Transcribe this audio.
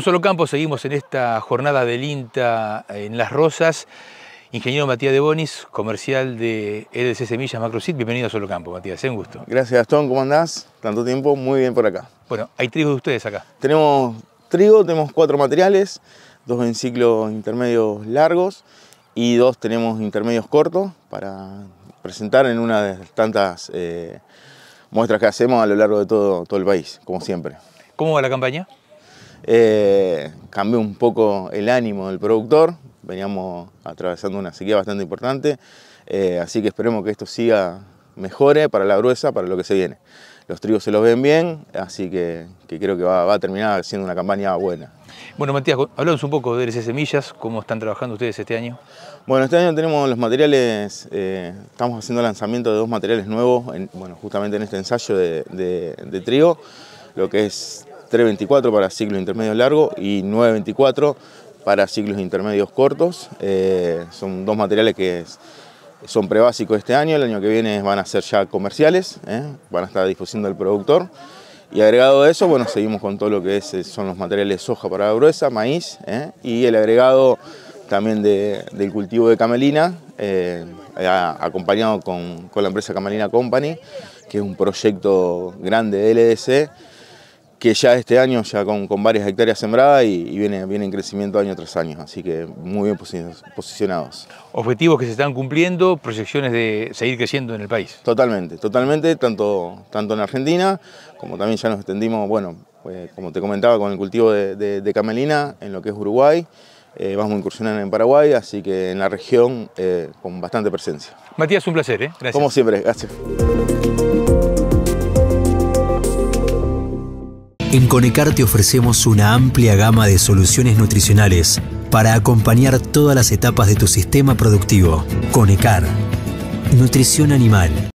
Solo Campo seguimos en esta jornada del INTA en Las Rosas. Ingeniero Matías de Bonis, comercial de EDC Semillas Macrocit. Bienvenido a Solo Campo, Matías, un gusto. Gracias, Gastón. ¿Cómo andás? Tanto tiempo, muy bien por acá. Bueno, hay trigo de ustedes acá. Tenemos trigo, tenemos cuatro materiales, dos en ciclos intermedios largos y dos tenemos intermedios cortos para presentar en una de tantas eh, muestras que hacemos a lo largo de todo, todo el país, como siempre. ¿Cómo va la campaña? Eh, cambió un poco el ánimo del productor, veníamos atravesando una sequía bastante importante, eh, así que esperemos que esto siga, mejore para la gruesa, para lo que se viene. Los trigos se los ven bien, así que, creo que va, a terminar siendo una campaña buena. Bueno, Matías, hablamos un poco de LC Semillas, ¿cómo están trabajando ustedes este año? Bueno, este año tenemos los materiales, eh, estamos haciendo lanzamiento de dos materiales nuevos, bueno, justamente en este ensayo de, de trigo, lo que es 3.24 para ciclos intermedios largos y 9.24 para ciclos intermedios cortos. Eh, son dos materiales que son prebásicos este año, el año que viene van a ser ya comerciales, eh, van a estar a el productor. Y agregado a eso, bueno, seguimos con todo lo que eh, son los materiales soja para la gruesa, maíz y el agregado también del cultivo de camelina, acompañado con, con la empresa Camelina Company, que es un proyecto grande de LDC que ya este año, ya con, varias hectáreas sembradas y, viene, viene en crecimiento año tras año, así que muy bien posicionados. Objetivos que se están cumpliendo, proyecciones de seguir creciendo en el país. Totalmente, totalmente, tanto, tanto en Argentina como también ya nos extendimos, bueno, eh, como te comentaba, con el cultivo de, camelina en lo que es Uruguay. Eh, vamos a incursionar en Paraguay, así que en la región eh, con bastante presencia. Matías, un placer, ¿eh? Gracias. Como siempre, gracias. En Conecar te ofrecemos una amplia gama de soluciones nutricionales para acompañar todas las etapas de tu sistema productivo. Conecar. Nutrición animal.